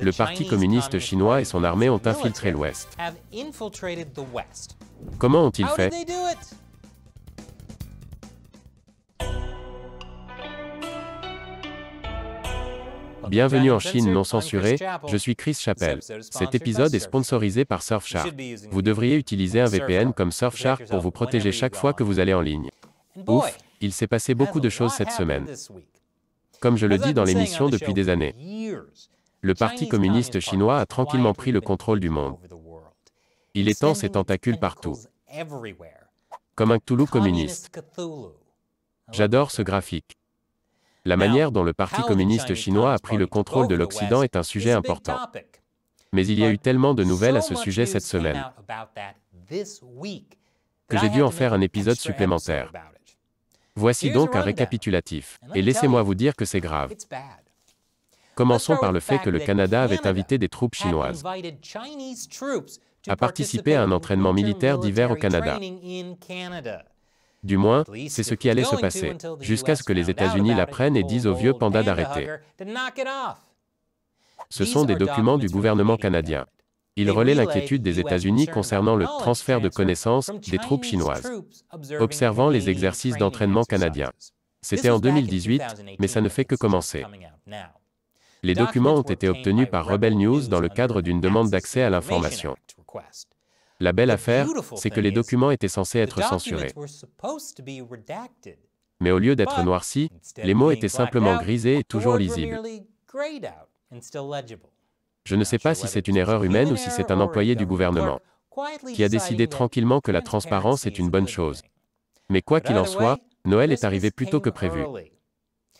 le Parti communiste chinois et son armée ont infiltré l'Ouest. Comment ont-ils fait Bienvenue en Chine non censurée, je suis Chris Chappelle. Cet épisode est sponsorisé par Surfshark. Vous devriez utiliser un VPN comme Surfshark pour vous protéger chaque fois que vous allez en ligne. Ouf, il s'est passé beaucoup de choses cette semaine. Comme je le dis dans l'émission depuis des années le Parti communiste chinois a tranquillement pris le contrôle du monde. Il étend ses tentacules partout, comme un Cthulhu communiste. J'adore ce graphique. La manière dont le Parti communiste chinois a pris le contrôle de l'Occident est un sujet important. Mais il y a eu tellement de nouvelles à ce sujet cette semaine que j'ai dû en faire un épisode supplémentaire. Voici donc un récapitulatif, et laissez-moi vous dire que c'est grave. Commençons par le fait que le Canada avait invité des troupes chinoises à participer à un entraînement militaire d'hiver au Canada. Du moins, c'est ce qui allait se passer, jusqu'à ce que les États-Unis l'apprennent et disent au vieux panda d'arrêter. Ce sont des documents du gouvernement canadien. Ils relaient l'inquiétude des États-Unis concernant le transfert de connaissances des troupes chinoises, observant les exercices d'entraînement canadiens. C'était en 2018, mais ça ne fait que commencer. Les documents ont été obtenus par Rebel News dans le cadre d'une demande d'accès à l'information. La belle affaire, c'est que les documents étaient censés être censurés. Mais au lieu d'être noircis, les mots étaient simplement grisés et toujours lisibles. Je ne sais pas si c'est une erreur humaine ou si c'est un employé du gouvernement qui a décidé tranquillement que la transparence est une bonne chose. Mais quoi qu'il en soit, Noël est arrivé plus tôt que prévu.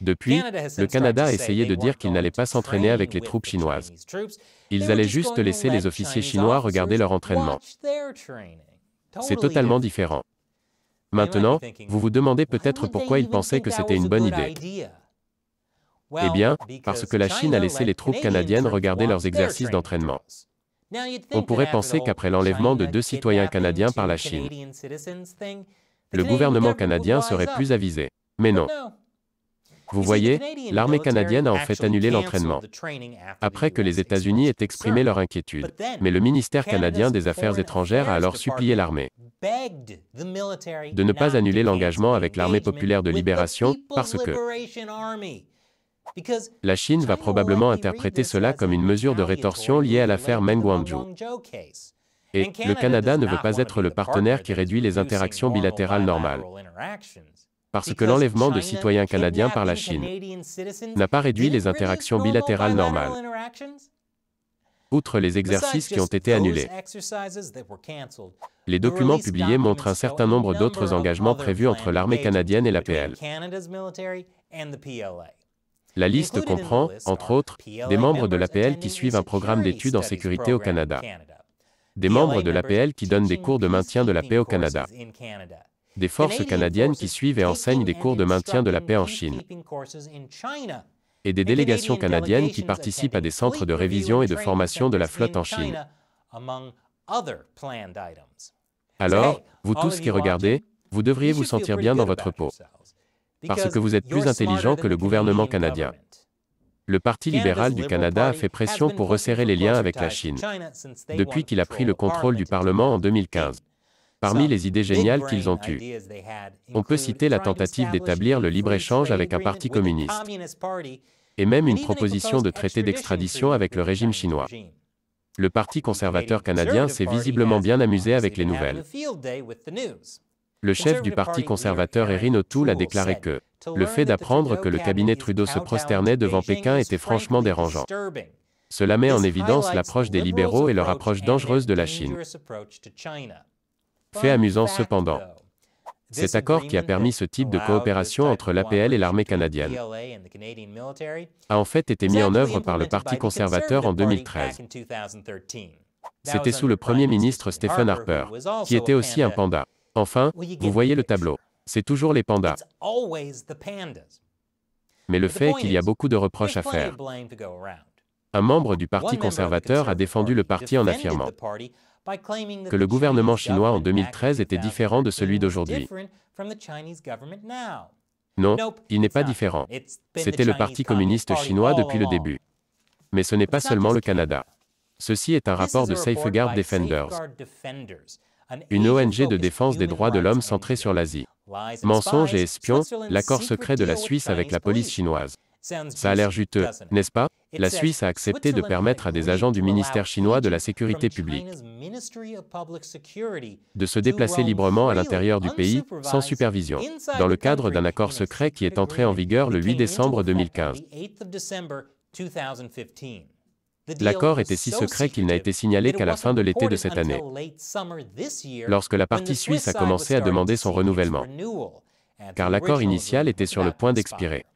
Depuis, le Canada a essayé de dire qu'il n'allait pas s'entraîner avec les troupes chinoises. Ils allaient juste laisser les officiers chinois regarder leur entraînement. C'est totalement différent. Maintenant, vous vous demandez peut-être pourquoi ils pensaient que c'était une bonne idée. Eh bien, parce que la Chine a laissé les troupes canadiennes regarder leurs exercices d'entraînement. On pourrait penser qu'après l'enlèvement de deux citoyens canadiens par la Chine, le gouvernement canadien serait plus avisé. Mais non. Vous voyez, l'armée canadienne a en fait annulé l'entraînement après que les États-Unis aient exprimé leur inquiétude. Mais le ministère canadien des Affaires étrangères a alors supplié l'armée de ne pas annuler l'engagement avec l'armée populaire de libération parce que la Chine va probablement interpréter cela comme une mesure de rétorsion liée à l'affaire Meng Wanzhou. Et le Canada ne veut pas être le partenaire qui réduit les interactions bilatérales normales parce que l'enlèvement de citoyens canadiens par la Chine n'a pas réduit les interactions bilatérales normales, outre les exercices qui ont été annulés. Les documents publiés montrent un certain nombre d'autres engagements prévus entre l'armée canadienne et l'APL. La liste comprend, entre autres, des membres de l'APL qui suivent un programme d'études en sécurité au Canada, des membres de l'APL qui donnent des cours de maintien de la paix au Canada, des forces canadiennes qui suivent et enseignent des cours de maintien de la paix en Chine, et des délégations canadiennes qui participent à des centres de révision et de formation de la flotte en Chine. Alors, vous tous qui regardez, vous devriez vous sentir bien dans votre peau, parce que vous êtes plus intelligent que le gouvernement canadien. Le Parti libéral du Canada a fait pression pour resserrer les liens avec la Chine depuis qu'il a pris le contrôle du Parlement en 2015. Parmi les idées géniales qu'ils ont eues, on peut citer la tentative d'établir le libre-échange avec un parti communiste, et même une proposition de traité d'extradition avec le régime chinois. Le Parti conservateur canadien s'est visiblement bien amusé avec les nouvelles. Le chef du Parti conservateur Erin O'Toole a déclaré que le fait d'apprendre que le cabinet Trudeau se prosternait devant Pékin était franchement dérangeant. Cela met en évidence l'approche des libéraux et leur approche dangereuse de la Chine. Fait amusant cependant. Cet accord qui a permis ce type de coopération entre l'APL et l'armée canadienne a en fait été mis en œuvre par le Parti conservateur en 2013. C'était sous le Premier ministre Stephen Harper, qui était aussi un panda. Enfin, vous voyez le tableau. C'est toujours les pandas. Mais le fait est qu'il y a beaucoup de reproches à faire. Un membre du Parti conservateur a défendu le parti en affirmant que le gouvernement chinois en 2013 était différent de celui d'aujourd'hui. Non, il n'est pas différent. C'était le Parti communiste chinois depuis le début. Mais ce n'est pas seulement le Canada. Ceci est un rapport de Safeguard Defenders, une ONG de défense des droits de l'homme centrée sur l'Asie. Mensonges et espions, l'accord secret de la Suisse avec la police chinoise. Ça a l'air juteux, n'est-ce pas La Suisse a accepté de permettre à des agents du ministère chinois de la Sécurité publique de se déplacer librement à l'intérieur du pays, sans supervision, dans le cadre d'un accord secret qui est entré en vigueur le 8 décembre 2015. L'accord était si secret qu'il n'a été signalé qu'à la fin de l'été de cette année, lorsque la partie suisse a commencé à demander son renouvellement, car l'accord initial était sur le point d'expirer.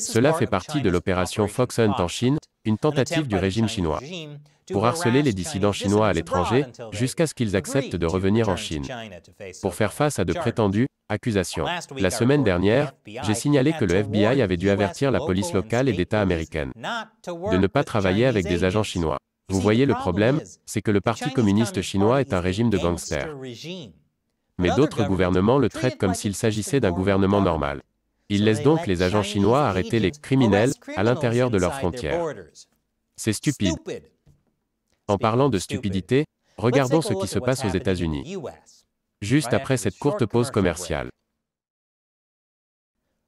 Cela fait partie de l'opération Fox Hunt en Chine, une tentative du régime chinois pour harceler les dissidents chinois à l'étranger jusqu'à ce qu'ils acceptent de revenir en Chine pour faire face à de prétendues accusations. La semaine dernière, j'ai signalé que le FBI avait dû avertir la police locale et d'État américaine de ne pas travailler avec des agents chinois. Vous voyez le problème, c'est que le Parti communiste chinois est un régime de gangsters. Mais d'autres gouvernements le traitent comme s'il s'agissait d'un gouvernement normal. Ils laissent donc les agents chinois arrêter les criminels à l'intérieur de leurs frontières. C'est stupide. En parlant de stupidité, regardons ce qui se passe aux États-Unis, juste après cette courte pause commerciale.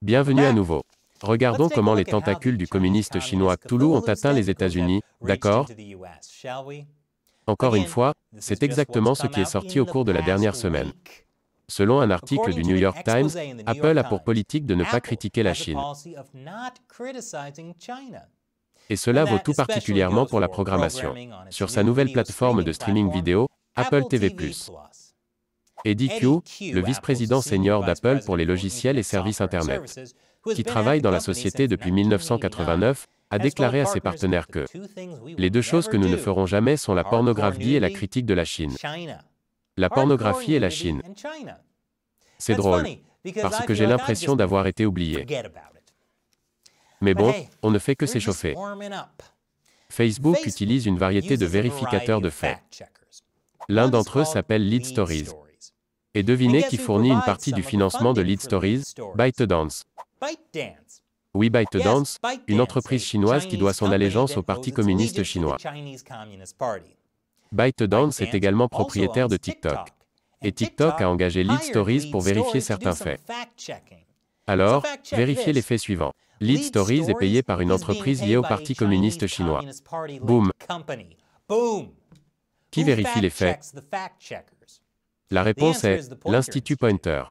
Bienvenue à nouveau. Regardons comment les tentacules du communiste chinois Cthulhu ont atteint les États-Unis, d'accord Encore une fois, c'est exactement ce qui est sorti au cours de la dernière semaine. Selon un article du New York Times, Apple a pour politique de ne pas critiquer la Chine. Et cela vaut tout particulièrement pour la programmation. Sur sa nouvelle plateforme de streaming vidéo, Apple TV ⁇ Eddie Q, le vice-président senior d'Apple pour les logiciels et services Internet, qui travaille dans la société depuis 1989, a déclaré à ses partenaires que les deux choses que nous ne ferons jamais sont la pornographie et la critique de la Chine la pornographie et la Chine. C'est drôle, parce que j'ai l'impression d'avoir été oublié. Mais bon, on ne fait que s'échauffer. Facebook utilise une variété de vérificateurs de faits. L'un d'entre eux s'appelle Lead Stories. Et devinez qui fournit une partie du financement de Lead Stories ByteDance. Oui, ByteDance, une entreprise chinoise qui doit son allégeance au Parti communiste chinois. ByteDance est également propriétaire de TikTok. Et TikTok a engagé Lead Stories pour vérifier certains faits. Alors, vérifiez les faits suivants. Lead Stories est payé par une entreprise liée au Parti communiste chinois. Boom. Qui vérifie les faits La réponse est l'Institut Pointer.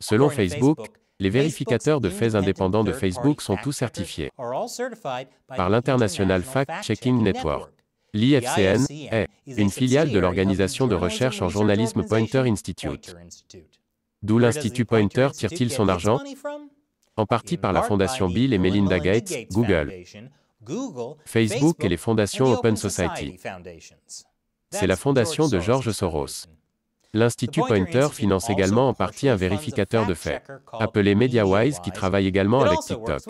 Selon Facebook, les vérificateurs de faits indépendants de Facebook sont tous certifiés par l'International Fact Checking Network. L'IFCN est une filiale de l'organisation de recherche en journalisme Pointer Institute. D'où l'Institut Pointer tire-t-il son argent En partie par la fondation Bill et Melinda Gates, Google, Facebook et les fondations Open Society. C'est la fondation de George Soros. L'Institut Pointer finance également en partie un vérificateur de faits, appelé MediaWise, qui travaille également avec TikTok.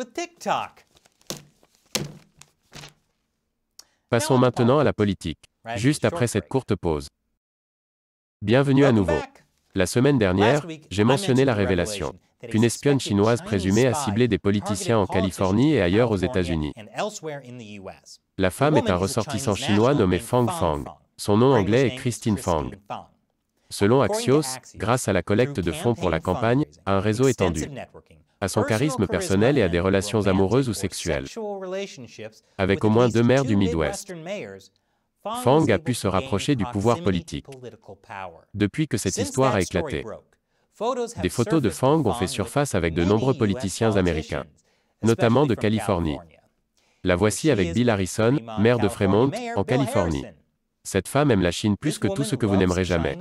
Passons maintenant à la politique, juste après cette courte pause. Bienvenue à nouveau. La semaine dernière, j'ai mentionné la révélation qu'une espionne chinoise présumée a ciblé des politiciens en Californie et ailleurs aux États-Unis. La femme est un ressortissant chinois nommé Fang Fang. Son nom anglais est Christine Fang. Selon Axios, grâce à la collecte de fonds pour la campagne, à un réseau étendu, à son charisme personnel et à des relations amoureuses ou sexuelles, avec au moins deux maires du Midwest, Fang a pu se rapprocher du pouvoir politique. Depuis que cette histoire a éclaté, des photos de Fang ont fait surface avec de nombreux politiciens américains, notamment de Californie. La voici avec Bill Harrison, maire de Fremont, en Californie. Cette femme aime la Chine plus que tout ce que vous n'aimerez jamais.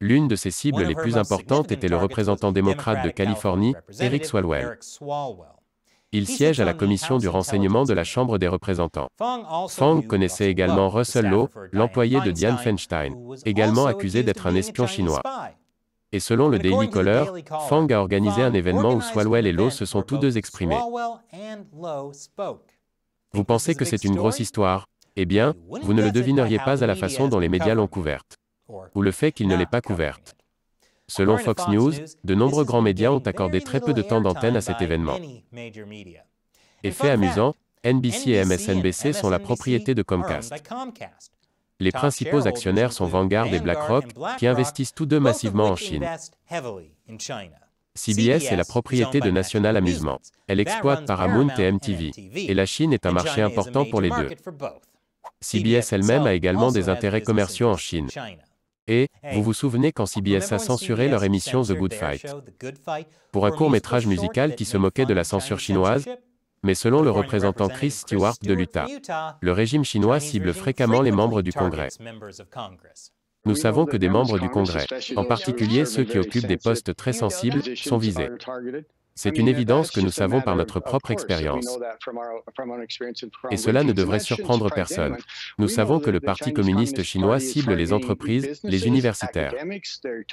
L'une de ses cibles les plus importantes était le représentant démocrate de Californie, Eric Swalwell. Il siège à la commission du renseignement de la Chambre des représentants. Fang connaissait également Russell Lowe, l'employé de Diane Feinstein, également accusé d'être un espion chinois. Et selon le Daily Caller, Fang a organisé un événement où Swalwell et Lowe se sont tous deux exprimés. Vous pensez que c'est une grosse histoire Eh bien, vous ne le devineriez pas à la façon dont les médias l'ont couverte, ou le fait qu'il ne l'est pas couverte. Selon Fox News, de nombreux grands médias ont accordé très peu de temps d'antenne à cet événement. Et fait amusant, NBC et MSNBC sont la propriété de Comcast. Les principaux actionnaires sont Vanguard et BlackRock, qui investissent tous deux massivement en Chine. CBS est la propriété de National Amusement. Elle exploite Paramount et MTV. Et la Chine est un marché important pour les deux. CBS elle-même a également des intérêts commerciaux en Chine. Et, vous vous souvenez quand CBS a censuré leur émission The Good Fight pour un court métrage musical qui se moquait de la censure chinoise Mais selon le représentant Chris Stewart de l'Utah, le régime chinois cible fréquemment les membres du Congrès. Nous savons que des membres du Congrès, en particulier ceux qui occupent des postes très sensibles, sont visés. C'est une évidence que nous savons par notre propre expérience. Et cela ne devrait surprendre personne. Nous savons que le Parti communiste chinois cible les entreprises, les universitaires,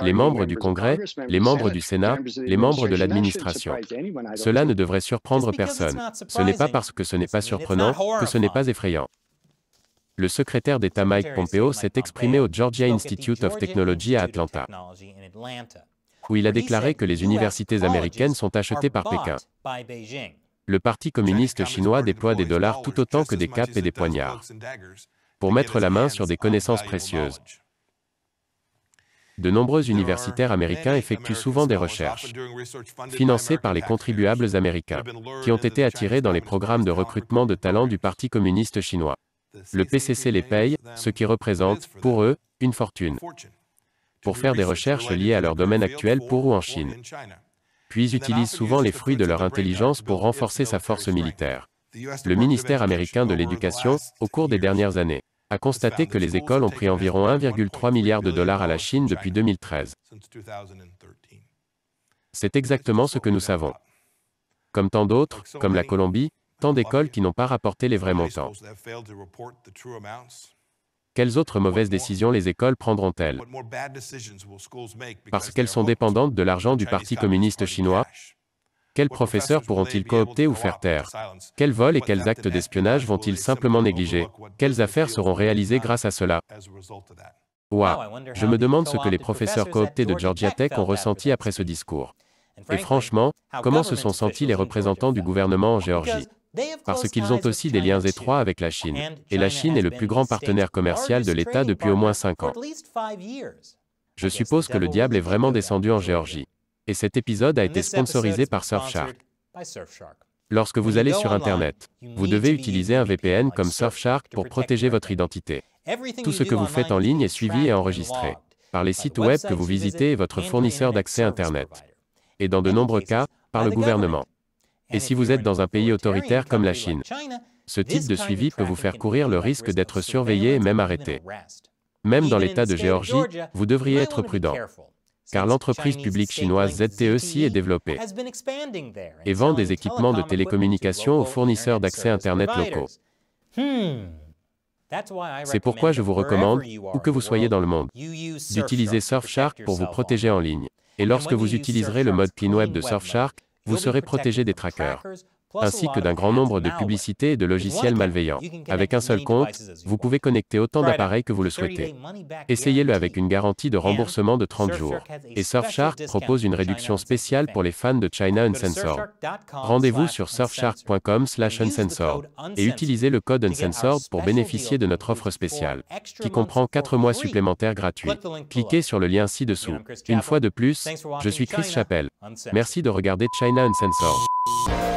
les membres du Congrès, les membres du Sénat, les membres de l'administration. Cela ne devrait surprendre personne. Ce n'est pas parce que ce n'est pas surprenant que ce n'est pas effrayant le secrétaire d'État Mike Pompeo s'est exprimé au Georgia Institute of Technology à Atlanta, où il a déclaré que les universités américaines sont achetées par Pékin. Le Parti communiste chinois déploie des dollars tout autant que des capes et des poignards pour mettre la main sur des connaissances précieuses. De nombreux universitaires américains effectuent souvent des recherches financées par les contribuables américains qui ont été attirés dans les programmes de recrutement de talents du Parti communiste chinois. Le PCC les paye, ce qui représente, pour eux, une fortune, pour faire des recherches liées à leur domaine actuel pour ou en Chine. Puis utilisent souvent les fruits de leur intelligence pour renforcer sa force militaire. Le ministère américain de l'Éducation, au cours des dernières années, a constaté que les écoles ont pris environ 1,3 milliard de dollars à la Chine depuis 2013. C'est exactement ce que nous savons. Comme tant d'autres, comme la Colombie, Tant d'écoles qui n'ont pas rapporté les vrais montants. Quelles autres mauvaises décisions les écoles prendront-elles Parce qu'elles sont dépendantes de l'argent du Parti communiste chinois Quels professeurs pourront-ils coopter ou faire taire Quels vols et quels actes d'espionnage vont-ils simplement négliger Quelles affaires seront réalisées grâce à cela Ouah, je me demande ce que les professeurs cooptés de Georgia Tech ont ressenti après ce discours. Et franchement, comment se sont sentis les représentants du gouvernement en Géorgie parce qu'ils ont aussi des liens étroits avec la Chine, et la Chine est le plus grand partenaire commercial de l'État depuis au moins cinq ans. Je suppose que le diable est vraiment descendu en Géorgie. Et cet épisode a été sponsorisé par Surfshark. Lorsque vous allez sur Internet, vous devez utiliser un VPN comme Surfshark pour protéger votre identité. Tout ce que vous faites en ligne est suivi et enregistré par les sites web que vous visitez et votre fournisseur d'accès Internet. Et dans de nombreux cas, par le gouvernement. Et si vous êtes dans un pays autoritaire comme la Chine, ce type de suivi peut vous faire courir le risque d'être surveillé et même arrêté. Même dans l'État de Géorgie, vous devriez être prudent, car l'entreprise publique chinoise zte est développée et vend des équipements de télécommunications aux fournisseurs d'accès Internet locaux. C'est pourquoi je vous recommande, où que vous soyez dans le monde, d'utiliser Surfshark pour vous protéger en ligne. Et lorsque vous utiliserez le mode Clean Web de Surfshark, vous serez protégé des trackers ainsi que d'un grand nombre de publicités et de logiciels malveillants. Avec un seul compte, vous pouvez connecter autant d'appareils que vous le souhaitez. Essayez-le avec une garantie de remboursement de 30 jours. Et Surfshark propose une réduction spéciale pour les fans de China Uncensored. Rendez-vous sur surfshark.com slash et utilisez le code Uncensored pour bénéficier de notre offre spéciale, qui comprend 4 mois supplémentaires gratuits. Cliquez sur le lien ci-dessous. Une fois de plus, je suis Chris Chappelle. Merci de regarder China Uncensored.